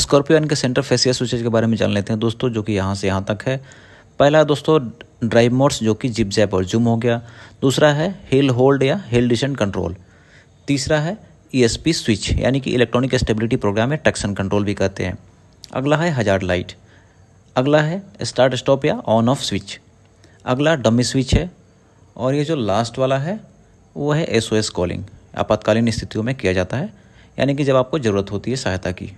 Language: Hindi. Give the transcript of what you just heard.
स्कॉर्पियो इनके सेंटर फेसियस स्विचेज के बारे में जान लेते हैं दोस्तों जो कि यहाँ से यहाँ तक है पहला दोस्तों ड्राइव मोड्स जो कि जिप जैप और जूम हो गया दूसरा है हिल होल्ड या हिल डिसेंट कंट्रोल तीसरा है ई e स्विच यानी कि इलेक्ट्रॉनिक स्टेबिलिटी प्रोग्राम है टक्सन कंट्रोल भी कहते हैं अगला है हजार लाइट अगला है स्टार्ट स्टॉप या ऑन ऑफ स्विच अगला डमी स्विच है और ये जो लास्ट वाला है वो है एस कॉलिंग आपातकालीन स्थितियों में किया जाता है यानी कि जब आपको ज़रूरत होती है सहायता की